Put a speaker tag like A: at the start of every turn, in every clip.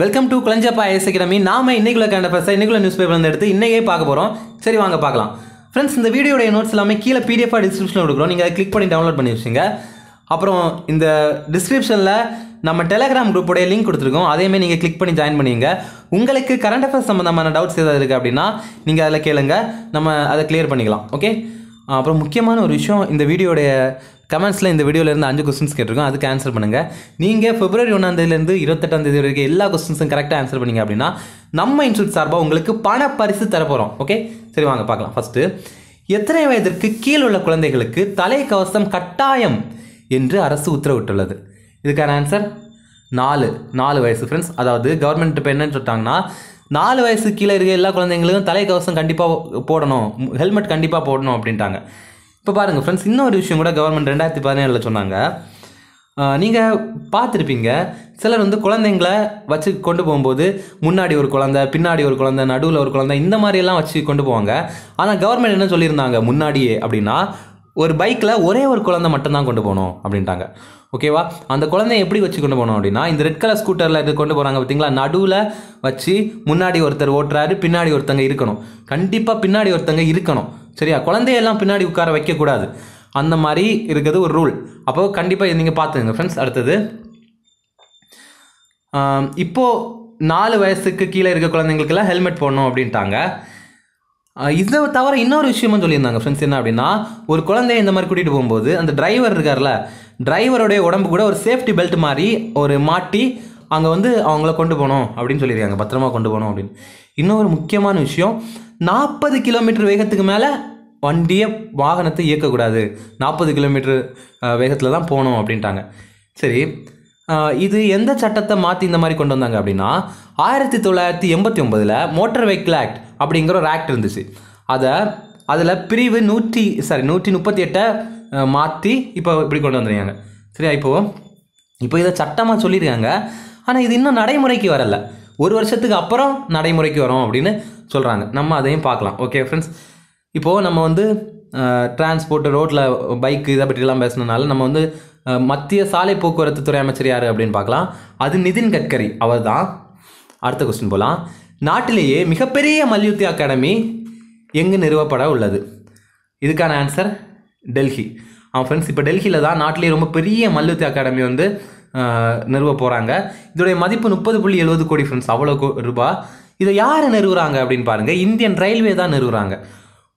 A: welcome to Kuzhanjappa ஏசி academy நாம இன்னைக்குள்ள பேச இன்னைக்குள்ள நியூஸ் பேப்பர்லேருந்து எடுத்து இன்னையே பார்க்க போகிறோம் சரி வாங்க பார்க்கலாம் ஃப்ரெண்ட்ஸ் இந்த வீடியோடைய நோட்ஸ் எல்லாமே கீழே பிடிஎஃபாக டிஸ்கிரிப்ஷனில் கொடுக்குறோம் நீங்கள் அதை கிளிக் பண்ணி டவுன்லோட் பண்ணி வச்சுங்க அப்புறம் இந்த டிஸ்கிரிப்ஷனில் நம்ம டெலகிராம் குரூப்புடைய லிங்க் கொடுத்துருக்கோம் அதேமாதிரி நீங்கள் கிளிக் பண்ணி ஜாயின் பண்ணிங்க உங்களுக்கு கரண்ட் அஃபேர்ஸ் சம்மந்தமான டவுட்ஸ் ஏதாவது இருக்குது அப்படின்னா நீங்கள் அதில் கேளுங்க நம்ம அதை கிளியர் பண்ணிக்கலாம் ஓகே அப்புறம் முக்கியமான ஒரு விஷயம் இந்த வீடியோடைய கமெண்ட்ஸில் இந்த வீடியோலேருந்து அஞ்சு கொஸ்டின்ஸ் கேட்டிருக்கோம் அதுக்கு ஆன்சர் பண்ணுங்கள் நீங்கள் பிப்ரவரி ஒன்றாந்தேதியிலேருந்து இருபத்தெட்டாம் தேதி வரைக்கும் எல்லா கொஸ்டின்ஸும் கரெக்டாக ஆன்சர் பண்ணிங்க அப்படின்னா நம்ம இன்ஸ்டியூட் சார்பாக உங்களுக்கு பண பரிசு தரப்போகிறோம் ஓகே சரி வாங்க பார்க்கலாம் ஃபஸ்ட்டு எத்தனை வயதிற்கு கீழ் உள்ள குழந்தைகளுக்கு தலை கவசம் கட்டாயம் என்று அரசு உத்தரவிட்டுள்ளது இதுக்கான ஆன்சர் நாலு நாலு வயசு ஃப்ரெண்ட்ஸ் அதாவது கவர்மெண்ட் இப்போ என்னன்னு சொல்லிட்டாங்கன்னா நாலு வயசு கீழே இருக்க எல்லா குழந்தைங்களுக்கும் தலைக்கவசம் கண்டிப்பாக போடணும் ஹெல்மெட் கண்டிப்பாக போடணும் அப்படின்ட்டாங்க இப்போ பாருங்கள் ஃப்ரெண்ட்ஸ் இன்னொரு விஷயம் கூட கவர்மெண்ட் ரெண்டாயிரத்தி பதினேழில் சொன்னாங்க நீங்கள் பார்த்துருப்பீங்க சிலர் வந்து குழந்தைங்கள வச்சு கொண்டு போகும்போது முன்னாடி ஒரு குழந்த பின்னாடி ஒரு குழந்த நடுவில் ஒரு குழந்த இந்த மாதிரியெல்லாம் வச்சு கொண்டு போவாங்க ஆனால் கவர்மெண்ட் என்ன சொல்லியிருந்தாங்க முன்னாடியே அப்படின்னா ஒரு பைக்கில் ஒரே ஒரு குழந்தை மட்டும்தான் கொண்டு போகணும் அப்படின்ட்டாங்க ஓகேவா அந்த குழந்தைய எப்படி வச்சு கொண்டு போனோம் அப்படின்னா இந்த ரெட் கலர் ஸ்கூட்டரில் இது கொண்டு போகிறாங்க பார்த்தீங்களா நடுவில் வச்சு முன்னாடி ஒருத்தர் ஓட்டுறாரு பின்னாடி ஒருத்தங்க இருக்கணும் கண்டிப்பாக பின்னாடி ஒருத்தங்க இருக்கணும் சரியா குழந்தையெல்லாம் பின்னாடி உட்கார வைக்கக்கூடாது அந்த மாதிரி இருக்கிறது ஒரு ரூல் அப்போ கண்டிப்பாக நீங்கள் பார்த்துங்க ஃப்ரெண்ட்ஸ் அடுத்தது இப்போது நாலு வயசுக்கு கீழே இருக்க குழந்தைங்களுக்கெல்லாம் ஹெல்மெட் போடணும் அப்படின்ட்டாங்க இதை தவிர இன்னொரு விஷயமும் சொல்லியிருந்தாங்க ஃப்ரெண்ட்ஸ் என்ன அப்படின்னா ஒரு குழந்தைய இந்த மாதிரி கூட்டிகிட்டு போகும்போது அந்த டிரைவர் இருக்கார்ல டிரைவருடைய உடம்பு கூட ஒரு சேஃப்டி பெல்ட் மாதிரி ஒரு மாட்டி அங்கே வந்து அவங்கள கொண்டு போகணும் அப்படின்னு சொல்லியிருக்காங்க பத்திரமா கொண்டு போகணும் அப்படின்னு இன்னொரு முக்கியமான விஷயம் நாற்பது கிலோமீட்டர் வேகத்துக்கு மேலே வண்டியை வாகனத்தை இயக்கக்கூடாது நாற்பது கிலோமீட்டர் வேகத்தில் தான் போகணும் அப்படின்ட்டாங்க சரி இது எந்த சட்டத்தை மாற்றி இந்த மாதிரி கொண்டு வந்தாங்க அப்படின்னா ஆயிரத்தி தொள்ளாயிரத்தி எண்பத்தி ஒம்பதில் மோட்டார் வெஹிக்கிள் ஆக்ட் அப்படிங்கிற ஒரு ஆக்ட் இருந்துச்சு அதை அதில் பிரிவு நூற்றி சாரி நூற்றி முப்பத்தி எட்டை மாற்றி இப்போ இப்படி கொண்டு வந்துருக்காங்க சரியா இப்போது இப்போ இதை சட்டமாக சொல்லியிருக்காங்க ஆனால் இது இன்னும் நடைமுறைக்கு வரலை ஒரு வருஷத்துக்கு அப்புறம் நடைமுறைக்கு வரும் அப்படின்னு சொல்கிறாங்க நம்ம அதையும் பார்க்கலாம் ஓகே ஃப்ரெண்ட்ஸ் இப்போது நம்ம வந்து டிரான்ஸ்போர்ட் ரோட்டில் பைக்கு இதை பற்றிலாம் பேசினதுனால நம்ம வந்து மத்திய சாலை போக்குவரத்து துறை அமைச்சர் யார் அப்படின்னு பார்க்கலாம் அது நிதின் கட்கரி அவர் தான் அடுத்த கொஸ்டின் போகலாம் நாட்டிலேயே மிகப்பெரிய மல்யுத்தி அகாடமி எங்கு நிறுவப்பட உள்ளது இதுக்கான ஆன்சர் டெல்லி அவன் ஃப்ரெண்ட்ஸ் இப்போ டெல்லியில் தான் நாட்டிலேயே ரொம்ப பெரிய மல்யுத்தி அகாடமி வந்து நிறுவ போகிறாங்க இதோடைய மதிப்பு முப்பது புள்ளி எழுபது கோடி ஃப்ரெண்ட்ஸ் அவ்வளோ கோ ரூபா இதை யார் நிறுவுறாங்க அப்படின்னு பாருங்கள் இந்தியன் ரயில்வே தான் நிறுவுறாங்க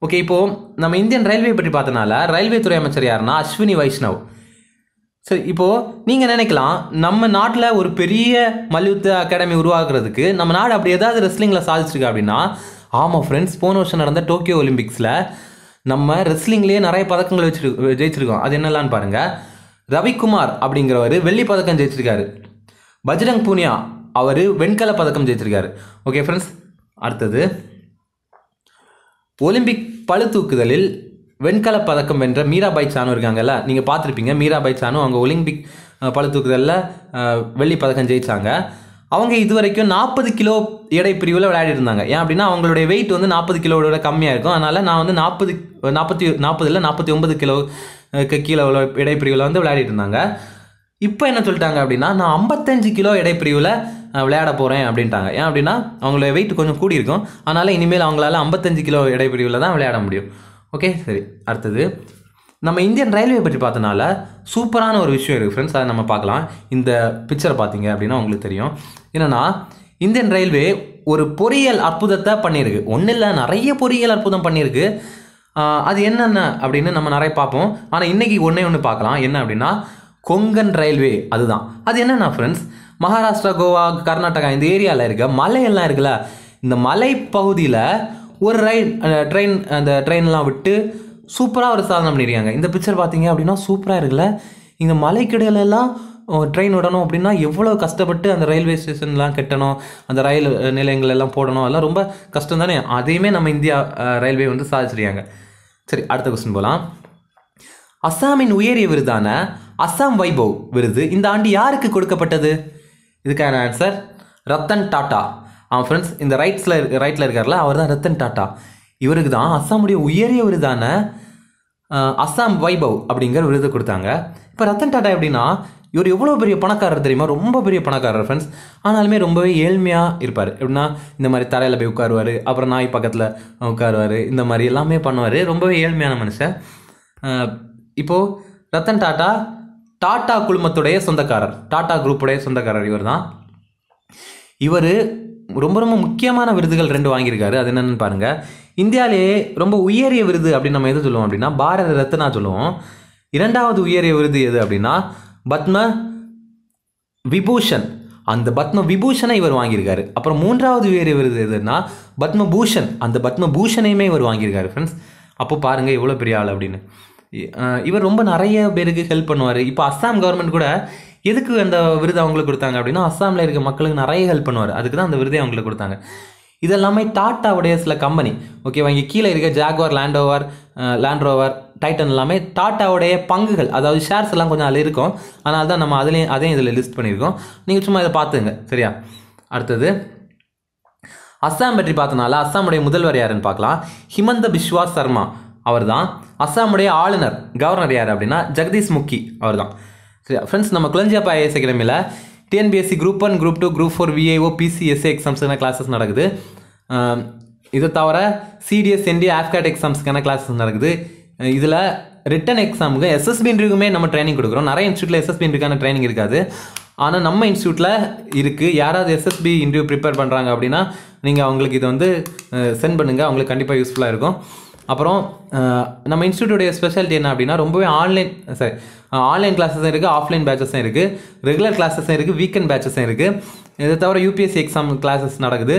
A: ஓகே இப்போது நம்ம இந்தியன் ரயில்வே பற்றி பார்த்தனால ரயில்வே துறை அமைச்சர் யாருன்னா அஸ்வினி வைஷ்ணவ் சரி இப்போது நீங்கள் நினைக்கலாம் நம்ம நாட்டில் ஒரு பெரிய மல்யுத்த அகாடமி உருவாக்குறதுக்கு நம்ம நாடு அப்படி ஏதாவது ரெஸ்லிங்கில் சாதிச்சிருக்கு அப்படின்னா ஆமாம் ஃப்ரெண்ட்ஸ் போன வருஷம் நடந்த டோக்கியோ ஒலிம்பிக்ஸில் நம்ம ரெஸ்லிங்லேயே நிறைய பதக்கங்கள் வச்சிரு ஜெயிச்சிருக்கோம் அது என்னெல்லான்னு பாருங்கள் ரவிக்குமார் அப்படிங்கிறவர் வெள்ளி பதக்கம் ஜெயிச்சிருக்காரு பஜ்ரங் பூனியா அவர் வெண்கல பதக்கம் ஜெயிச்சிருக்காரு ஓகே ஃப்ரெண்ட்ஸ் அடுத்தது ஒலிம்பிக் பழு தூக்குதலில் வெண்கல பதக்கம் வென்ற மீராபாய் சானு இருக்காங்கல்ல நீங்கள் பார்த்துருப்பீங்க மீராபாய் சானு அவங்க ஒலிம்பிக் பழு தூக்குதலில் வெள்ளி பதக்கம் ஜெயித்தாங்க அவங்க இது வரைக்கும் நாற்பது கிலோ எடை பிரிவில் விளையாடிட்டு இருந்தாங்க ஏன் அப்படின்னா அவங்களுடைய வெயிட் வந்து நாற்பது கிலோவோட கம்மியாக இருக்கும் அதனால் நான் வந்து நாற்பது நாற்பத்தி நாற்பதில் நாற்பத்தி ஒன்பது கிலோ கீழே உள்ள எடை பிரிவில் வந்து விளையாடிட்டு இருந்தாங்க இப்போ என்ன சொல்லிட்டாங்க அப்படின்னா நான் ஐம்பத்தஞ்சு கிலோ எடை பிரிவில் விளையாட போகிறேன் அப்படின்ட்டாங்க ஏன் அப்படின்னா அவங்களோட வெயிட் கொஞ்சம் கூடியிருக்கும் அதனால் இனிமேல் அவங்களால ஐம்பத்தஞ்சு கிலோ எடை பிரிவில் தான் விளையாட முடியும் ஓகே சரி அடுத்தது நம்ம இந்தியன் ரயில்வே பற்றி பார்த்தனால சூப்பரான ஒரு விஷயம் இருக்குது ஃப்ரெண்ட்ஸ் அதை நம்ம பார்க்கலாம் இந்த பிக்சரை பார்த்தீங்க அப்படின்னா உங்களுக்கு தெரியும் என்னென்னா இந்தியன் ரயில்வே ஒரு பொறியியல் அற்புதத்தை பண்ணியிருக்கு ஒன்றும் இல்லை நிறைய பொறியியல் அற்புதம் பண்ணியிருக்கு அது என்னென்ன அப்படின்னு நம்ம நிறைய பார்ப்போம் ஆனால் இன்றைக்கி ஒன்றே ஒன்று பார்க்கலாம் என்ன அப்படின்னா கொங்கன் ரயில்வே அதுதான் அது என்னென்னா ஃப்ரெண்ட்ஸ் மகாராஷ்டிரா கோவா கர்நாடகா இந்த ஏரியாவில் இருக்க மலையெல்லாம் இருக்குல்ல இந்த மலை பகுதியில் ஒரு ரைட் ட்ரெயின் அந்த ட்ரெயின்லாம் விட்டு சூப்பராக ஒரு சாதனை பண்ணியிருக்காங்க இந்த பிக்சர் பார்த்தீங்க அப்படின்னா சூப்பராக இருக்குல்ல இந்த மலைக்கிடையிலலாம் ட்ரெயின் விடணும் அப்படின்னா எவ்வளோ கஷ்டப்பட்டு அந்த ரயில்வே ஸ்டேஷன்லாம் கட்டணும் அந்த ரயில் நிலையங்கள் எல்லாம் போடணும் அதெல்லாம் ரொம்ப கஷ்டம் தானே அதையுமே நம்ம இந்தியா ரயில்வே வந்து சாதிச்சிருக்காங்க சரி அடுத்த கொஸ்டின் போகலாம் அஸ்ஸாமின் உயரிய விருதான அஸ்ஸாம் வைபவ் விருது இந்த ஆண்டு யாருக்கு கொடுக்கப்பட்டது இதுக்கான ஆன்சர் ரத்தன் டாட்டா அவன் ஃப்ரெண்ட்ஸ் இந்த ரைட்ஸில் ரைட்டில் இருக்கார்ல அவர் தான் ரத்தன் டாட்டா இவருக்கு தான் அஸ்ஸாமுடைய உயரிய விருதான அஸ்ஸாம் வைபவ் அப்படிங்கிற விருது கொடுத்தாங்க இப்போ ரத்தன் டாட்டா எப்படின்னா இவர் எவ்வளோ பெரிய பணக்காரர் தெரியுமா ரொம்ப பெரிய பணக்காரர் ஃப்ரெண்ட்ஸ் ஆனாலுமே ரொம்பவே ஏழ்மையாக இருப்பார் எப்படின்னா இந்த மாதிரி தரையில் போய் உட்காருவார் அப்புறம் நாய் பக்கத்தில் உட்காருவார் இந்த மாதிரி எல்லாமே பண்ணுவார் ரொம்பவே ஏழ்மையான மனுஷன் இப்போது ரத்தன் டாட்டா டாட்டா குழுமத்துடைய சொந்தக்காரர் டாட்டா குரூப்புடைய சொந்தக்காரர் இவர் தான் இவர் ரொம்ப ரொம்ப முக்கியமான விருதுகள் ரெண்டு வாங்கியிருக்காரு அது என்னென்னு பாருங்கள் இந்தியாவிலேயே ரொம்ப உயரிய விருது அப்படின்னு நம்ம எது சொல்லுவோம் அப்படின்னா பாரத ரத்னா சொல்லுவோம் இரண்டாவது உயரிய விருது எது அப்படின்னா பத்ம விபூஷன் அந்த பத்ம விபூஷனை இவர் வாங்கியிருக்காரு அப்புறம் மூன்றாவது உயரிய விருது எதுன்னா பத்ம பூஷன் அந்த பத்ம பூஷனையுமே இவர் வாங்கியிருக்காரு ஃப்ரெண்ட்ஸ் அப்போ பாருங்கள் எவ்வளோ பெரிய ஆள் அப்படின்னு இவர் ரொம்ப நிறைய பேருக்கு ஹெல்ப் பண்ணுவார் இப்போ அஸ்ஸாம் கவர்மெண்ட் கூட எதுக்கு அந்த விருது அவங்களுக்கு கொடுத்தாங்க அப்படின்னா அஸ்ஸாமில் இருக்க மக்களுக்கு நிறைய ஹெல்ப் பண்ணுவார் அதுக்கு தான் அந்த விருதை அவங்களுக்கு கொடுத்தாங்க இது எல்லாமே டாட்டாவுடைய சில கம்பெனி ஓகேவா இங்கே கீழே இருக்க ஜாகுவார் லேண்டோவர் லேண்ட்ரோவர் டைட்டன் எல்லாமே டாட்டாவுடைய பங்குகள் அதாவது ஷேர்ஸ் எல்லாம் கொஞ்சம் அதில் இருக்கும் அதனால தான் நம்ம அதுலேயும் அதையும் இதில் லிஸ்ட் பண்ணியிருக்கோம் நீங்கள் சும்மா இதை பார்த்துங்க சரியா அடுத்தது அஸ்ஸாம் பற்றி பார்த்தனால அஸ்ஸாமுடைய முதல்வர் யாருன்னு பார்க்கலாம் ஹிமந்த பிஸ்வா சர்மா அவர் தான் அஸ்ஸாமுடைய ஆளுநர் கவர்னர் யார் அப்படின்னா ஜெகதீஷ் முக்கி அவர் தான் ஃப்ரெண்ட்ஸ் நம்ம குளஞ்சியாப்பா ஐஎஸ் அகாடமியில் TNPSC group one group two group four VAO பிசிஎஸ்சி எக்ஸாம்ஸ்க்கான கிளாஸஸ் நடக்குது இதை தவிர சிடிஎஸ் என்டி ஆஃப்கேட் எக்ஸாம்ஸ்க்கான கிளாஸஸ் நடக்குது இதில் ரிட்டன் எக்ஸாமுக்கு எஸ்எஸ்பி நம்ம ட்ரைனிங் கொடுக்குறோம் நிறைய இன்ஸ்டியூட்டில் எஸ்எஸ்பி ட்ரைனிங் இருக்காது ஆனால் நம்ம இன்ஸ்டியூட்டில் இருக்குது யாராவது எஸ்எஸ்பி இன்டர்வியூ ப்ரிப்பேர் பண்ணுறாங்க அப்படின்னா நீங்கள் அவங்களுக்கு இதை வந்து சென்ட் பண்ணுங்கள் அவங்களுக்கு கண்டிப்பாக யூஸ்ஃபுல்லாக இருக்கும் அப்புறம் நம்ம இன்ஸ்டியூட்டுடைய ஸ்பெஷாலிட்டி என்ன அப்படின்னா ரொம்பவே ஆன்லைன் சாரி ஆன்லைன் கிளாஸஸும் இருக்குது ஆஃப்லைன் பேச்சஸும் இருக்குது ரெகுலர் கிளாஸஸும் இருக்குது வீக்கெண்ட் பேச்சஸும் இருக்குது இதை தவிர யூபிஎஸ்சி எக்ஸாம் கிளாஸஸ் நடக்குது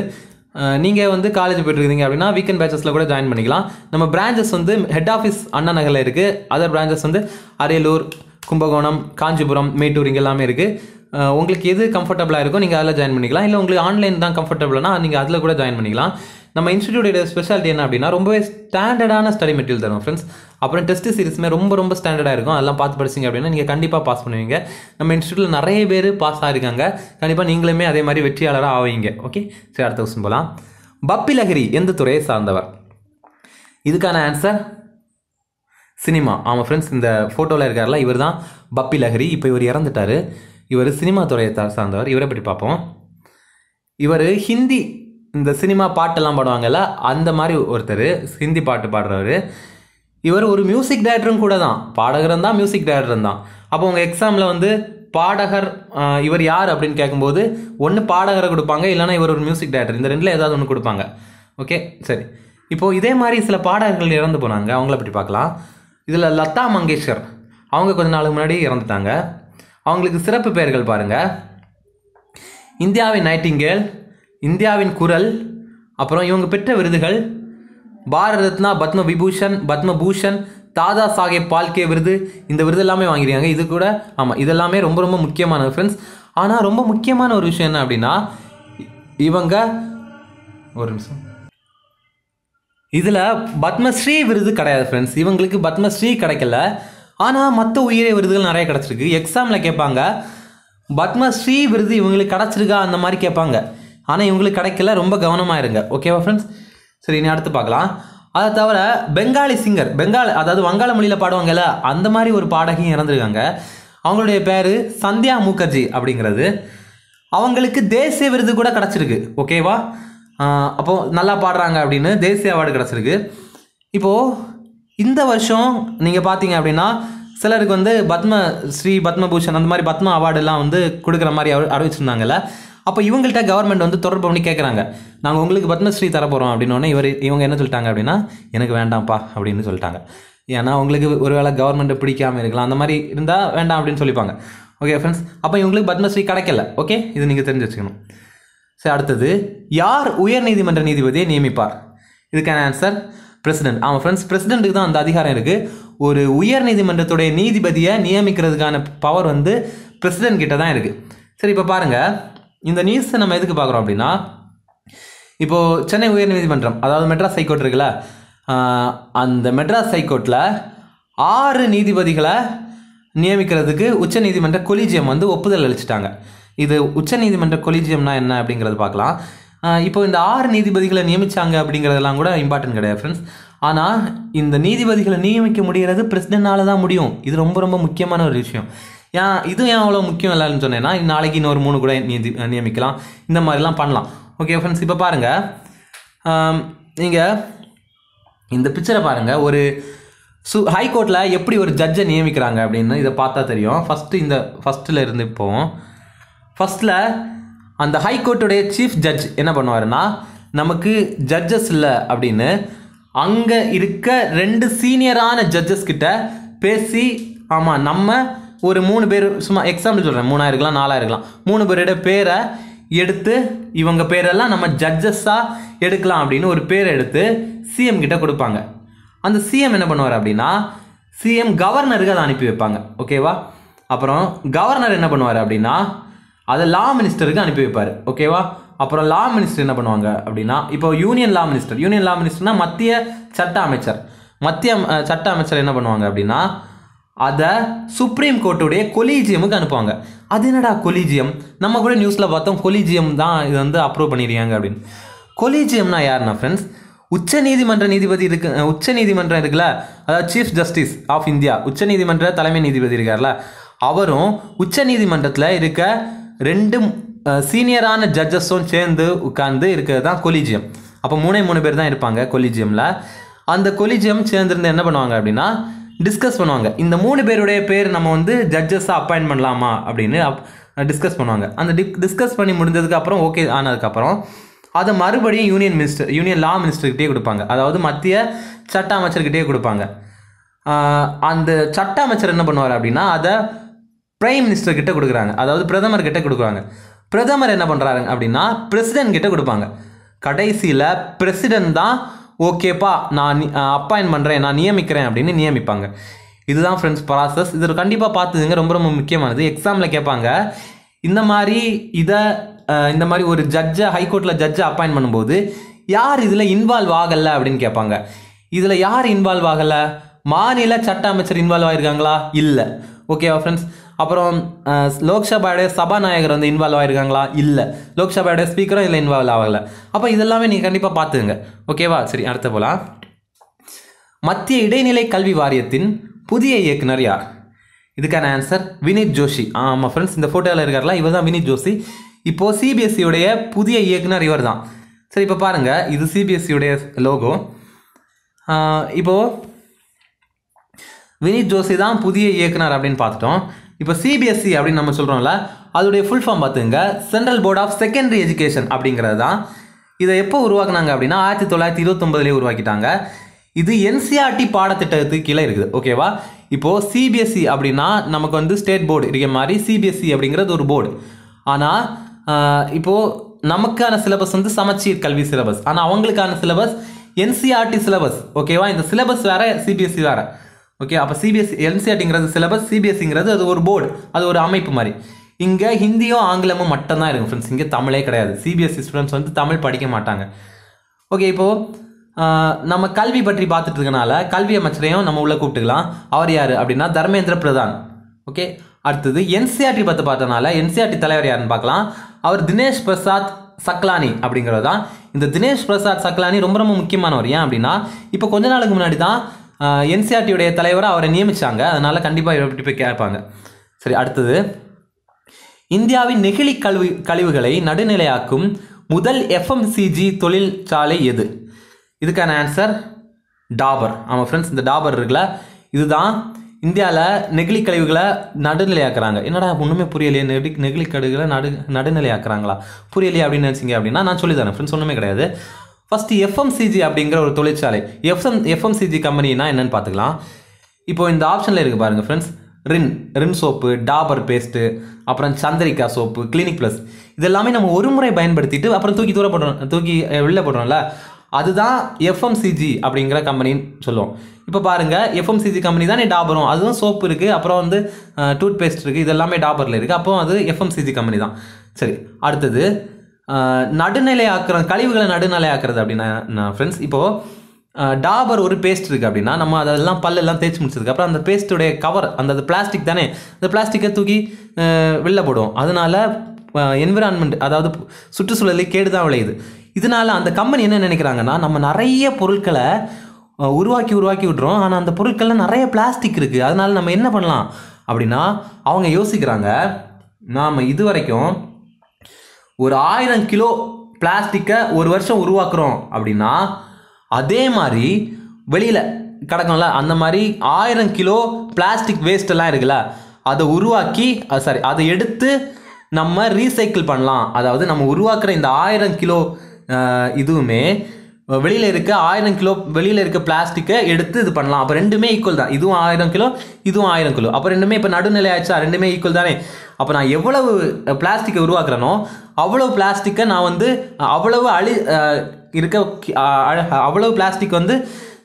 A: நீங்கள் வந்து காலேஜ் போயிட்டுருக்கீங்க அப்படின்னா வீக்கெண்ட் பேச்சஸில் கூட ஜாயின் பண்ணிக்கலாம் நம்ம பிரான்ச்சஸ் வந்து ஹெட் ஆஃபீஸ் அண்ணா நகரில் இருக்குது அதர் பிரான்ச்சஸ் வந்து அரியலூர் கும்பகோணம் காஞ்சிபுரம் மேட்டூர் இங்கே எல்லாமே இருக்குது உங்களுக்கு எது கம்ஃபர்டபுளாக இருக்கோ நீங்கள் அதில் ஜாயின் பண்ணிக்கலாம் இல்லை உங்களுக்கு ஆன்லைன் தான் கம்ஃபர்டபுள்னா நீங்கள் அதில் கூட ஜாயின் பண்ணிக்கலாம் நம்ம இன்ஸ்டியூட்டோட ஸ்பெஷாலிட்டி என்ன அப்படின்னா ரொம்பவே ஸ்டாண்டர்டான ஸ்டடி மெட்டீரியல் தரும் ஃப்ரெண்ட்ஸ் அப்புறம் டெஸ்ட் சீரிஸுமே ரொம்ப ரொம்ப ஸ்டாண்டர்டாக இருக்கும் அதெல்லாம் பார்த்து படிச்சிங்க அப்படின்னா நீங்கள் கண்டிப்பாக பாஸ் பண்ணுவீங்க நம்ம இன்ஸ்டியூட்டில் நிறைய பேர் பாஸ் ஆகிருக்காங்க கண்டிப்பாக நீங்களுமே அதே மாதிரி வெற்றியாளராக ஆவீங்க ஓகே சரி அடுத்த கொஸ்டின் போகலாம் பப்பி லஹரி எந்த துறையை சார்ந்தவர் இதுக்கான ஆன்சர் சினிமா ஆமாம் ஃப்ரெண்ட்ஸ் இந்த ஃபோட்டோவில் இருக்கார்ல இவர் தான் பப்பி லஹரி இப்போ இவர் இறந்துட்டார் இவர் சினிமா துறையை சார்ந்தவர் இவரை பற்றி பார்ப்போம் இவர் ஹிந்தி இந்த சினிமா பாட்டெல்லாம் பாடுவாங்கல்ல அந்த மாதிரி ஒருத்தர் ஹிந்தி பாட்டு பாடுறவர் இவர் ஒரு மியூசிக் டேரக்டரும் கூட தான் பாடகரும் தான் மியூசிக் டேரக்டரும் தான் அப்போ உங்கள் எக்ஸாமில் வந்து பாடகர் இவர் யார் அப்படின்னு கேட்கும்போது ஒன்று பாடகரை கொடுப்பாங்க இல்லைனா இவர் ஒரு மியூசிக் டேரக்டர் இந்த ரெண்டில் ஏதாவது ஒன்று கொடுப்பாங்க ஓகே சரி இப்போது இதே மாதிரி சில பாடகர்கள் இறந்து போனாங்க அவங்கள பற்றி பார்க்கலாம் இதில் லதா மங்கேஷ்கர் அவங்க கொஞ்ச நாளுக்கு முன்னாடி இறந்துட்டாங்க அவங்களுக்கு சிறப்பு பெயர்கள் பாருங்கள் இந்தியாவின் நைட்டிங்கேல் இந்தியாவின் குரல் அப்புறம் இவங்க பெற்ற விருதுகள் பாரத ரத்னா பத்ம விபூஷன் பத்ம பூஷன் தாதா சாஹேப் பால்கே விருது இந்த விருது எல்லாமே வாங்கிருக்காங்க இது கூட ஆமாம் இதெல்லாமே ரொம்ப ரொம்ப முக்கியமான ஃப்ரெண்ட்ஸ் ஆனால் ரொம்ப முக்கியமான ஒரு விஷயம் என்ன அப்படின்னா இவங்க ஒரு நிமிஷம் இதில் பத்மஸ்ரீ விருது கிடையாது ஃப்ரெண்ட்ஸ் இவங்களுக்கு பத்மஸ்ரீ கிடைக்கல ஆனால் மற்ற உயிரிய விருதுகள் நிறைய கிடச்சிருக்கு எக்ஸாமில் கேட்பாங்க பத்மஸ்ரீ விருது இவங்களுக்கு கிடச்சிருக்கா அந்த மாதிரி கேட்பாங்க ஆனால் இவங்களுக்கு கிடைக்கல ரொம்ப கவனமாக இருங்க ஓகேவா ஃப்ரெண்ட்ஸ் சரி இனி அடுத்து பார்க்கலாம் அதை தவிர பெங்காலி சிங்கர் பெங்கால் அதாவது வங்காள மொழியில் பாடுவாங்கல்ல அந்த மாதிரி ஒரு பாடகியும் இறந்துருக்காங்க அவங்களுடைய பேர் சந்தியா முகர்ஜி அப்படிங்கிறது அவங்களுக்கு தேசிய விருது கூட கிடச்சிருக்கு ஓகேவா அப்போது நல்லா பாடுறாங்க அப்படின்னு தேசிய அவார்டு கிடச்சிருக்கு இப்போது இந்த வருஷம் நீங்கள் பார்த்தீங்க அப்படின்னா சிலருக்கு வந்து பத்ம ஸ்ரீ பத்மபூஷன் அந்த மாதிரி பத்ம அவார்டெல்லாம் வந்து கொடுக்குற மாதிரி அறிவிச்சிருந்தாங்கல்ல அப்போ இவங்கள்ட்ட கவர்மெண்ட் வந்து தொடர்பு பண்ணி கேட்குறாங்க நாங்கள் உங்களுக்கு பத்மஸ்ரீ தர போகிறோம் அப்படின்னோடனே இவர் இவங்க என்ன சொல்லிட்டாங்க அப்படின்னா எனக்கு வேண்டாம்ப்பா அப்படின்னு சொல்லிட்டாங்க ஏன்னா உங்களுக்கு ஒரு வேளை கவர்மெண்ட்டை பிடிக்காமல் இருக்கலாம் அந்த மாதிரி இருந்தால் வேண்டாம் அப்படின்னு சொல்லிப்பாங்க ஓகே ஃப்ரெண்ட்ஸ் அப்போ இவங்களுக்கு பத்மஸ்ரீ கிடைக்கல ஓகே இது நீங்கள் தெரிஞ்சு வச்சுக்கணும் சரி அடுத்தது யார் உயர்நீதிமன்ற நீதிபதியை நியமிப்பார் இதுக்கான ஆன்சர் பிரசிடென்ட் ஆமாம் ஃப்ரெண்ட்ஸ் பிரசிடென்ட்டுக்கு தான் அந்த அதிகாரம் இருக்குது ஒரு உயர் நீதிமன்றத்துடைய நீதிபதியை நியமிக்கிறதுக்கான பவர் வந்து பிரசிடென்ட் கிட்ட தான் இருக்குது சரி இப்போ பாருங்கள் இந்த நியூஸை நம்ம எதுக்கு பார்க்குறோம் அப்படின்னா இப்போது சென்னை உயர்நீதிமன்றம் அதாவது மெட்ராஸ் ஹைகோர்ட் இருக்குல்ல அந்த மெட்ராஸ் ஹைகோர்ட்டில் ஆறு நீதிபதிகளை நியமிக்கிறதுக்கு உச்ச நீதிமன்ற கொலிஜியம் வந்து ஒப்புதல் அளிச்சிட்டாங்க இது உச்ச நீதிமன்ற கொலிஜியம்னா என்ன அப்படிங்கிறது பார்க்கலாம் இப்போ இந்த ஆறு நீதிபதிகளை நியமித்தாங்க அப்படிங்கிறதெல்லாம் கூட இம்பார்ட்டன்ட் கிடையாது ஃப்ரெண்ட்ஸ் ஆனால் இந்த நீதிபதிகளை நியமிக்க முடிகிறது பிரசிடென்ட்னால தான் முடியும் இது ரொம்ப ரொம்ப முக்கியமான ஒரு விஷயம் ஏன் இது ஏன் அவ்வளோ முக்கியம் இல்லைன்னு சொன்னேன்னா நாளைக்கு இன்னொரு மூணு கூட நியமிக்கலாம் இந்த மாதிரிலாம் பண்ணலாம் ஓகே ஃப்ரெண்ட்ஸ் இப்போ பாருங்கள் நீங்கள் இந்த பிக்சரை பாருங்கள் ஒரு சு ஹைகோர்ட்டில் எப்படி ஒரு ஜட்ஜை நியமிக்கிறாங்க அப்படின்னு இதை பார்த்தா தெரியும் ஃபஸ்ட்டு இந்த ஃபஸ்ட்டில் இருந்து இப்போவும் ஃபஸ்ட்டில் அந்த ஹைகோர்ட்டுடைய சீஃப் ஜட்ஜ் என்ன பண்ணுவாருன்னா நமக்கு ஜட்ஜஸ் இல்லை அப்படின்னு அங்கே இருக்க ரெண்டு சீனியரான ஜட்ஜஸ் கிட்ட பேசி ஆமாம் நம்ம ஒரு மூணு பேர் சும்மா எக்ஸாம்பிள் சொல்கிறேன் மூணாக இருக்கலாம் நாலாக இருக்கலாம் மூணு பேரோட பேரை எடுத்து இவங்க பேரெல்லாம் நம்ம ஜட்ஜஸ்ஸாக எடுக்கலாம் அப்படின்னு ஒரு பேரை எடுத்து சிஎம் கிட்ட கொடுப்பாங்க அந்த சிஎம் என்ன பண்ணுவார் அப்படின்னா சிஎம் கவர்னருக்கு அதை அனுப்பி வைப்பாங்க ஓகேவா அப்புறம் கவர்னர் என்ன பண்ணுவார் அப்படின்னா அதை லா மினிஸ்டருக்கு அனுப்பி வைப்பார் ஓகேவா அப்புறம் லா மினிஸ்டர் என்ன பண்ணுவாங்க அப்படின்னா இப்போ union law minister union law மினிஸ்டர்னா மத்திய சட்ட அமைச்சர் மத்திய சட்ட அமைச்சர் என்ன பண்ணுவாங்க அப்படின்னா அதை சுப்ரீம் கோர்ட்டுடைய கொலீஜியமுக்கு அனுப்புவாங்க அது என்னடா கொலீஜியம் நம்ம கூட நியூஸில் பார்த்தோம் கொலீஜியம் தான் இது வந்து அப்ரூவ் பண்ணிடுறாங்க அப்படின்னு கொலீஜியம்னா யாருன்னா ஃப்ரெண்ட்ஸ் உச்ச நீதிமன்ற நீதிபதி இருக்கு உச்ச நீதிமன்றம் இருக்குல்ல அதாவது சீஃப் ஜஸ்டிஸ் ஆஃப் இந்தியா உச்ச நீதிமன்ற தலைமை நீதிபதி இருக்கார்ல அவரும் உச்ச நீதிமன்றத்தில் இருக்க ரெண்டு சீனியரான ஜட்ஜஸும் சேர்ந்து உட்கார்ந்து இருக்கிறது தான் கொலிஜியம் அப்போ மூணே மூணு பேர் தான் இருப்பாங்க கொலிஜியமில் அந்த கொலிஜியம் சேர்ந்துருந்து என்ன பண்ணுவாங்க அப்படின்னா டிஸ்கஸ் பண்ணுவாங்க இந்த மூணு பேருடைய பேர் நம்ம வந்து ஜட்ஜஸாக அப்பாயின்ட் பண்ணலாமா அப்படின்னு டிஸ்கஸ் பண்ணுவாங்க அந்த டி டிஸ்கஸ் பண்ணி முடிஞ்சதுக்கப்புறம் ஓகே ஆனதுக்கப்புறம் அதை மறுபடியும் யூனியன் மினிஸ்டர் யூனியன் லா மினிஸ்டர்கிட்டே கொடுப்பாங்க அதாவது மத்திய சட்ட அமைச்சர்கிட்டே கொடுப்பாங்க அந்த சட்ட அமைச்சர் என்ன பண்ணுவார் அப்படின்னா அதை பிரைம் மினிஸ்டர் கிட்ட கொடுக்குறாங்க அதாவது பிரதமர் கிட்ட கொடுக்குறாங்க பிரதமர் என்ன பண்ணுறாரு அப்படின்னா பிரசிடென்ட் கிட்ட கொடுப்பாங்க கடைசியில் பிரசிடென்ட் தான் ஓகேப்பா நான் அப்பாயின் பண்ணுறேன் நான் நியமிக்கிறேன் அப்படின்னு நியமிப்பாங்க இதுதான் ஃப்ரெண்ட்ஸ் ப்ராசஸ் இதில் கண்டிப்பாக பார்த்துதுங்க ரொம்ப ரொம்ப முக்கியமானது எக்ஸாமில் கேட்பாங்க இந்த மாதிரி இதை இந்த மாதிரி ஒரு ஜட்ஜை ஹைகோர்ட்டில் ஜட்ஜை அப்பாயின் பண்ணும்போது யார் இதில் இன்வால்வ் ஆகலை அப்படின்னு கேட்பாங்க இதில் யார் இன்வால்வ் ஆகலை மாநில சட்ட அமைச்சர் இன்வால்வ் ஆகிருக்காங்களா இல்லை ஓகேவா ஃப்ரெண்ட்ஸ் அப்புறம் லோக்சபாவுடைய சபாநாயகர் வந்து இன்வால்வ் ஆகிருக்காங்களா இல்லை லோக்சபாவுடைய ஸ்பீக்கரும் இதில் இன்வால்வ் ஆகலை அப்போ இதெல்லாமே நீங்கள் கண்டிப்பாக பார்த்துங்க ஓகேவா சரி அடுத்த போகலாம் மத்திய இடைநிலை கல்வி வாரியத்தின் புதிய இயக்குனர் யார் இதுக்கான ஆன்சர் வினித் ஜோஷி ஆமாம் ஃப்ரெண்ட்ஸ் இந்த ஃபோட்டோவில் இருக்கார்ல இவர் தான் வினித் ஜோஷி இப்போது சிபிஎஸ்சியுடைய e புதிய இயக்குனர் இவர் தான் சரி e இப்போ பாருங்கள் இது சிபிஎஸ்சியுடைய லோகோ இப்போது வினித் ஜோஷி தான் புதிய இயக்குனர் அப்படின்னு பார்த்துட்டோம் இப்போ சிபிஎஸ்சி e அப்படின்னு நம்ம சொல்கிறோம்ல அதோடைய ஃபுல் ஃபார்ம் பார்த்துங்க central board of secondary education அப்படிங்கிறது தான் இதை எப்போ உருவாக்குனாங்க அப்படின்னா ஆயிரத்தி தொள்ளாயிரத்தி இருபத்தொம்பதுலேயே உருவாக்கிட்டாங்க இது என்சிஆர்டி e பாடத்திட்டத்துக்கு கீழே இருக்குது ஓகேவா இப்போது சிபிஎஸ்சி e அப்படின்னா நமக்கு வந்து ஸ்டேட் போர்டு இருக்கிற மாதிரி சிபிஎஸ்சி அப்படிங்கிறது ஒரு போர்டு ஆனால் இப்போது நமக்கான சிலபஸ் வந்து சமச்சீர் கல்வி சிலபஸ் ஆனால் அவங்களுக்கான சிலபஸ் என்சிஆர்டி சிலபஸ் ஓகேவா இந்த சிலபஸ் வேறு சிபிஎஸ்சி வேறு ஓகே அப்போ சிபிஎஸ்சி என்சிஆர்டிங்கிறது e, e சிலபஸ் சிபிஎஸ்சிங்கிறது e அது ஒரு போர்டு அது ஒரு அமைப்பு மாதிரி இங்கே ஹிந்தியும் ஆங்கிலமும் மட்டும்தான் இருக்கும் ஃப்ரெண்ட்ஸ் இங்கே தமிழே கிடையாது சிபிஎஸ்சி ஸ்டூடெண்ட்ஸ் வந்து தமிழ் படிக்க மாட்டாங்க ஓகே இப்போது நம்ம கல்வி பற்றி பார்த்துட்டுருக்கனால கல்வி அமைச்சரையும் நம்ம உள்ளே கூப்பிட்டுக்கலாம் அவர் யார் அப்படின்னா தர்மேந்திர பிரதான் ஓகே அடுத்தது என்சிஆர்டி பற்றி பார்த்தனால என்சிஆர்டி தலைவர் யாருன்னு பார்க்கலாம் அவர் தினேஷ் பிரசாத் சக்லானி அப்படிங்கிறது தான் இந்த தினேஷ் பிரசாத் சக்லானி ரொம்ப ரொம்ப முக்கியமானவர் ஏன் அப்படின்னா இப்போ கொஞ்ச நாளுக்கு முன்னாடி தான் என்சிஆர்டியுடைய e தலைவராக அவரை நியமித்தாங்க அதனால் கண்டிப்பாக இவரை பற்றி போய் கேட்பாங்க சரி அடுத்தது இந்தியாவின் நெகிழி கழிவு கழிவுகளை நடுநிலையாக்கும் முதல் எஃப்எம்சிஜி தொழிற்சாலை எது இதுக்கான ஆன்சர் டாபர் ஆமாம் ஃப்ரெண்ட்ஸ் இந்த டாபர் இருக்குல்ல இதுதான் இந்தியாவில் நெகிழி கழிவுகளை நடுநிலையாக்குறாங்க என்னடா ஒன்றுமே புரியலையே நெடி நெகிழி கழிவுகளை நடு நடுநிலையாக்குறாங்களா புரியலையே அப்படின்னு நினச்சிங்க அப்படின்னா நான் சொல்லி தரேன் ஃப்ரெண்ட்ஸ் ஒன்றுமே கிடையாது ஃபஸ்ட்டு எஃப்எம்சிஜி அப்படிங்கிற ஒரு தொழிற்சாலை எஃப்எம் எஃப்எம்சிஜி கம்பெனினா என்னென்னு பார்த்துக்கலாம் இப்போ இந்த ஆப்ஷனில் இருக்குது பாருங்கள் friends Rin Rin soap Dabur paste அப்புறம் சந்திரிகா சோப்பு கிளினிக் ப்ளஸ் இதெல்லாமே நம்ம ஒரு முறை பயன்படுத்திட்டு அப்புறம் தூக்கி தூர போடுறோம் தூக்கி வெளில போடுறோம்ல அதுதான் எஃப்எம்சிஜி அப்படிங்கிற கம்பெனின்னு சொல்லுவோம் இப்போ பாருங்கள் எஃப்எம்சிஜி கம்பெனி தான் டாபரும் அதுவும் சோப்பு இருக்குது அப்புறம் வந்து டூத் பேஸ்ட் இருக்குது இதெல்லாமே டாபரில் இருக்குது அப்போ அது எஃப்எம்சிஜி கம்பெனி தான் சரி அடுத்தது நடுநிலை ஆக்குற கழிவுகளை நடுநிலை ஆக்குறது அப்படின்னா நான் ஃப்ரெண்ட்ஸ் இப்போது டாபர் ஒரு பேஸ்ட் இருக்குது அப்படின்னா நம்ம அதெல்லாம் பல்லெல்லாம் தேய்ச்சி முடிச்சதுக்கப்புறம் அந்த பேஸ்ட்டுடைய கவர் அந்த அது பிளாஸ்டிக் தானே அந்த பிளாஸ்டிக்கை தூக்கி வெளில போடுவோம் அதனால் என்விரான்மெண்ட் அதாவது சுற்றுச்சூழலுக்கு கேடு தான் விளையுது இதனால் அந்த கம்பெனி என்ன நினைக்கிறாங்கன்னா நம்ம நிறைய பொருட்களை உருவாக்கி உருவாக்கி விட்றோம் ஆனால் அந்த பொருட்களில் நிறைய பிளாஸ்டிக் இருக்குது அதனால் நம்ம என்ன பண்ணலாம் அப்படின்னா அவங்க யோசிக்கிறாங்க நாம் இது வரைக்கும் ஒரு ஆயிரம் கிலோ பிளாஸ்டிக்கை ஒரு வருஷம் உருவாக்குறோம் அப்படின்னா அதே மாதிரி வெளியில் கிடக்கும்ல அந்த மாதிரி ஆயிரம் கிலோ பிளாஸ்டிக் வேஸ்டெல்லாம் இருக்குல்ல அதை உருவாக்கி சாரி அதை எடுத்து நம்ம ரீசைக்கிள் பண்ணலாம் அதாவது நம்ம உருவாக்குற இந்த ஆயிரம் கிலோ இதுவுமே வெளியில் இருக்க ஆயிரம் கிலோ வெளியில் இருக்க பிளாஸ்டிக்கை எடுத்து இது பண்ணலாம் அப்போ ரெண்டுமே ஈக்குவல் தான் இதுவும் ஆயிரம் கிலோ இதுவும் ஆயிரம் கிலோ அப்போ ரெண்டுமே இப்போ நடுநிலை ஆச்சா ரெண்டுமே ஈக்குவல் தானே அப்போ நான் எவ்வளவு பிளாஸ்டிக்கை உருவாக்குறேனோ அவ்வளோ பிளாஸ்டிக்கை நான் வந்து அவ்வளவு அழி இருக்க அவ்வளவு பிளாஸ்டிக் வந்து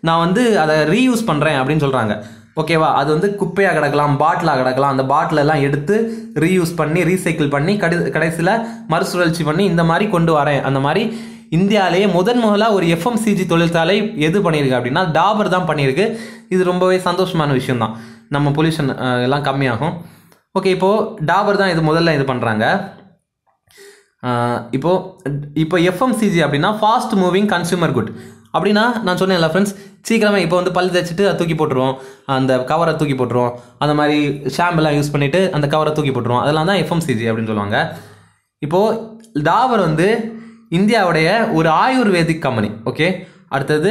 A: நான் வந்து அதை ரீயூஸ் பண்ணுறேன் அப்படின்னு சொல்கிறாங்க ஓகேவா அது வந்து குப்பையாக கிடக்கலாம் பாட்டிலாக கிடக்கலாம் அந்த பாட்டிலெல்லாம் எடுத்து ரீயூஸ் பண்ணி ரீசைக்கிள் பண்ணி கடை கடைசியில் மறுசுழற்சி பண்ணி இந்த மாதிரி கொண்டு வரேன் அந்த மாதிரி இந்தியாவிலேயே முதன் முதலாக ஒரு எஃப்எம்சிஜி தொழிற்சாலை எது பண்ணியிருக்கு அப்படின்னா டாபர் தான் பண்ணியிருக்கு இது ரொம்பவே சந்தோஷமான விஷயம் தான் நம்ம பொல்யூஷன் எல்லாம் கம்மியாகும் ஓகே இப்போது டாபர் தான் இது முதல்ல இது பண்ணுறாங்க இப்போது இப்போ எஃப்எம்சிஜி அப்படின்னா ஃபாஸ்ட் மூவிங் கன்சியூமர் குட் அப்படின்னா நான் சொன்னேன்ல ஃப்ரெண்ட்ஸ் சீக்கிரமாக இப்போ வந்து பல் தைச்சிட்டு அதை தூக்கி போட்டுருவோம் அந்த கவரை தூக்கி போட்டுருவோம் அந்த மாதிரி ஷாம்பெல்லாம் யூஸ் பண்ணிவிட்டு அந்த கவரை தூக்கி போட்டுருவோம் அதெல்லாம் தான் எஃப்எம்சிஜி அப்படின்னு சொல்லுவாங்க இப்போது டாபர் வந்து இந்தியாவுடைய ஒரு ஆயுர்வேதிக் கம்பெனி ஓகே அடுத்தது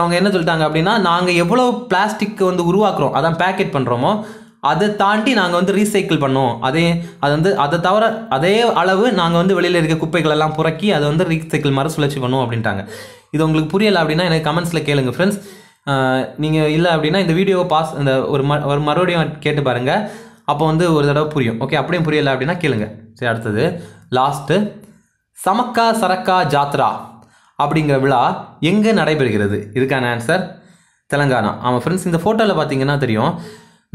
A: அவங்க என்ன சொல்லிட்டாங்க அப்படின்னா நாங்கள் எவ்வளோ பிளாஸ்டிக் வந்து உருவாக்குறோம் அதான் பேக்கெட் பண்ணுறோமோ அதை தாண்டி நாங்கள் வந்து ரீசைக்கிள் பண்ணுவோம் அதே அது வந்து அதை தவிர அதே அளவு நாங்கள் வந்து வெளியில் இருக்க குப்பைகள் எல்லாம் புறக்கி அதை வந்து ரீசைக்கிள் மாதிரி சுழற்சி பண்ணுவோம் அப்படின்ட்டாங்க இது உங்களுக்கு புரியலை அப்படின்னா எனக்கு கமெண்ட்ஸில் கேளுங்க ஃப்ரெண்ட்ஸ் நீங்கள் இல்லை அப்படின்னா இந்த வீடியோவை பாஸ் இந்த ஒரு ம ஒரு மறுபடியும் கேட்டு பாருங்கள் அப்போ வந்து ஒரு தடவை புரியும் ஓகே அப்படியும் புரியலை அப்படின்னா கேளுங்க சரி அடுத்தது லாஸ்ட்டு சமக்கா சரக்கா ஜாத்ரா அப்படிங்கிற விழா எங்கே நடைபெறுகிறது இதுக்கான ஆன்சர் தெலங்கானா ஆமாம் ஃப்ரெண்ட்ஸ் இந்த ஃபோட்டோவில் பார்த்தீங்கன்னா தெரியும்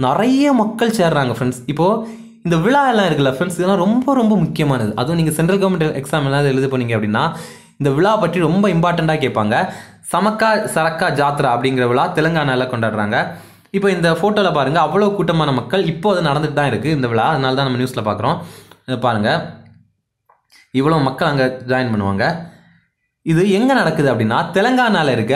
A: நிறைய மக்கள் சேர்றாங்க ஃப்ரெண்ட்ஸ் இப்போது இந்த விழா எல்லாம் இருக்குல்ல ஃப்ரெண்ட்ஸ் இதெல்லாம் ரொம்ப ரொம்ப முக்கியமானது அதுவும் நீங்கள் சென்ட்ரல் கவர்மெண்ட் எக்ஸாம் எல்லாம் எழுத போனீங்க அப்படின்னா இந்த விழா பற்றி ரொம்ப இம்பார்ட்டண்ட்டாக கேட்பாங்க சமக்கா சரக்கா ஜாத்ரா அப்படிங்கிற விழா தெலுங்கானாவில் கொண்டாடுறாங்க இப்போ இந்த ஃபோட்டோவில் பாருங்கள் அவ்வளோ கூட்டமான மக்கள் இப்போ அது நடந்துட்டு தான் இருக்குது இந்த விழா அதனால தான் நம்ம நியூஸில் பார்க்குறோம் பாருங்கள் இவ்வளோ மக்கள் அங்கே ஜாயின் பண்ணுவாங்க இது எங்கே நடக்குது அப்படின்னா தெலங்கானாவில் இருக்க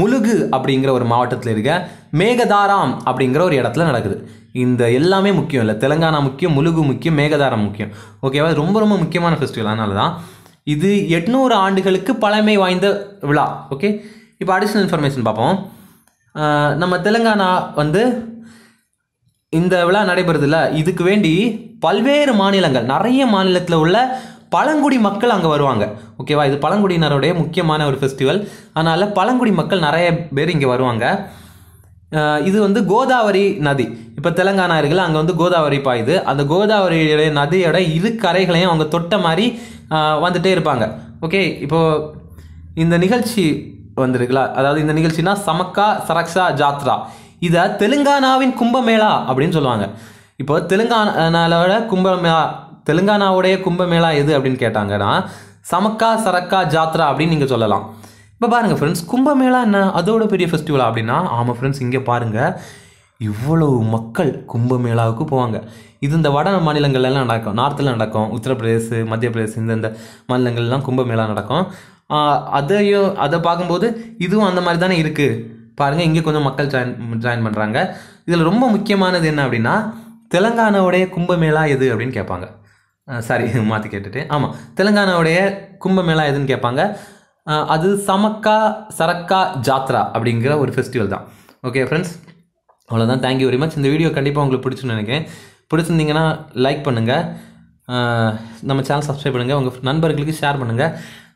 A: முழுகு அப்படிங்கிற ஒரு மாவட்டத்தில் இருக்க மேகதாராம் அப்படிங்கிற ஒரு இடத்துல நடக்குது இந்த எல்லாமே முக்கியம் இல்லை தெலங்கானா முக்கியம் முழுகு முக்கியம் மேகதாரம் முக்கியம் ஓகேவா ரொம்ப ரொம்ப முக்கியமான ஃபெஸ்டிவல் அதனால தான் இது எட்நூறு ஆண்டுகளுக்கு பழமை வாய்ந்த விழா ஓகே இப்போ அடிஷ்னல் இன்ஃபர்மேஷன் பார்ப்போம் நம்ம தெலுங்கானா வந்து இந்த விழா நடைபெறுதில்ல இதுக்கு வேண்டி பல்வேறு மாநிலங்கள் நிறைய மாநிலத்தில் உள்ள பழங்குடி மக்கள் அங்கே வருவாங்க ஓகேவா இது பழங்குடியினருடைய முக்கியமான ஒரு ஃபெஸ்டிவல் அதனால் பழங்குடி மக்கள் நிறைய பேர் இங்கே வருவாங்க இது வந்து கோதாவரி நதி இப்போ தெலங்கானா இருக்குல்ல அங்கே வந்து கோதாவரி பாயுது அந்த கோதாவரியுடைய நதியோட இரு கரைகளையும் அவங்க தொட்ட மாதிரி வந்துகிட்டே இருப்பாங்க ஓகே இப்போது இந்த நிகழ்ச்சி வந்திருக்குல்ல அதாவது இந்த நிகழ்ச்சினா சமக்கா சரக்ஷா ஜாத்ரா இதை தெலுங்கானாவின் கும்பமேளா அப்படின்னு சொல்லுவாங்க இப்போ தெலுங்கானாவோட கும்பமேளா தெலுங்கானாவுடைய கும்பமேளா எது அப்படின்னு கேட்டாங்கன்னா சமக்கா சரக்கா ஜாத்ரா அப்படின்னு நீங்கள் சொல்லலாம் இப்போ பாருங்கள் ஃப்ரெண்ட்ஸ் கும்பமேளா என்ன அதோட பெரிய ஃபெஸ்டிவலா அப்படின்னா ஆமாம் ஃப்ரெண்ட்ஸ் இங்கே பாருங்கள் இவ்வளவு மக்கள் கும்பமேளாவுக்கு போவாங்க இது இந்த வட மாநிலங்கள்லாம் நடக்கும் நார்த்தில் நடக்கும் உத்தரப்பிரதேஷ் மத்திய பிரதேஷ் இந்தந்த மாநிலங்கள்லாம் கும்பமேளா நடக்கும் அதையும் அதை பார்க்கும்போது இதுவும் அந்த மாதிரி தானே இருக்குது பாருங்கள் இங்கே கொஞ்சம் மக்கள் ஜாயின் ஜாயின் பண்ணுறாங்க இதில் ரொம்ப முக்கியமானது என்ன அப்படின்னா தெலங்கானாவுடைய கும்பமேளா எது அப்படின்னு கேட்பாங்க சாரி மாற்றி கேட்டுட்டு ஆமாம் தெலுங்கானாவுடைய கும்பமேளா எதுன்னு கேட்பாங்க அது சமக்கா சரக்கா ஜாத்ரா அப்படிங்கிற ஒரு ஃபெஸ்டிவல் தான் ஓகே ஃப்ரெண்ட்ஸ் அவ்வளோதான் தேங்க்யூ வெரி மச் இந்த வீடியோ கண்டிப்பாக உங்களுக்கு பிடிச்சுன்னு நினைக்கிறேன் பிடிச்சிருந்தீங்கன்னா லைக் பண்ணுங்கள் நம்ம சேனல் சப்ஸ்கிரைப் பண்ணுங்கள் உங்கள் நண்பர்களுக்கு ஷேர் பண்ணுங்கள்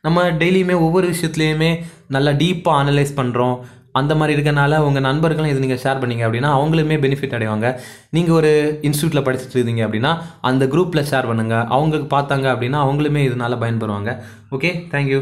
A: நம்ம டெய்லியுமே ஒவ்வொரு விஷயத்துலேயுமே நல்லா டீப்பாக அனலைஸ் பண்ணுறோம் அந்த மாதிரி இருக்கனால உங்கள் நண்பர்களும் இது நீங்கள் ஷேர் பண்ணிங்க அப்படின்னா அவங்களுமே பெனிஃபிட் அடைவாங்க நீங்கள் ஒரு இன்ஸ்டியூட்டில் படிச்சுட்டு இருந்தீங்க அப்படின்னா அந்த குரூப்பில் ஷேர் பண்ணுங்கள் அவங்களுக்கு பார்த்தாங்க அப்படின்னா அவங்களுமே இதனால் பயன்படுவாங்க ஓகே தேங்க்யூ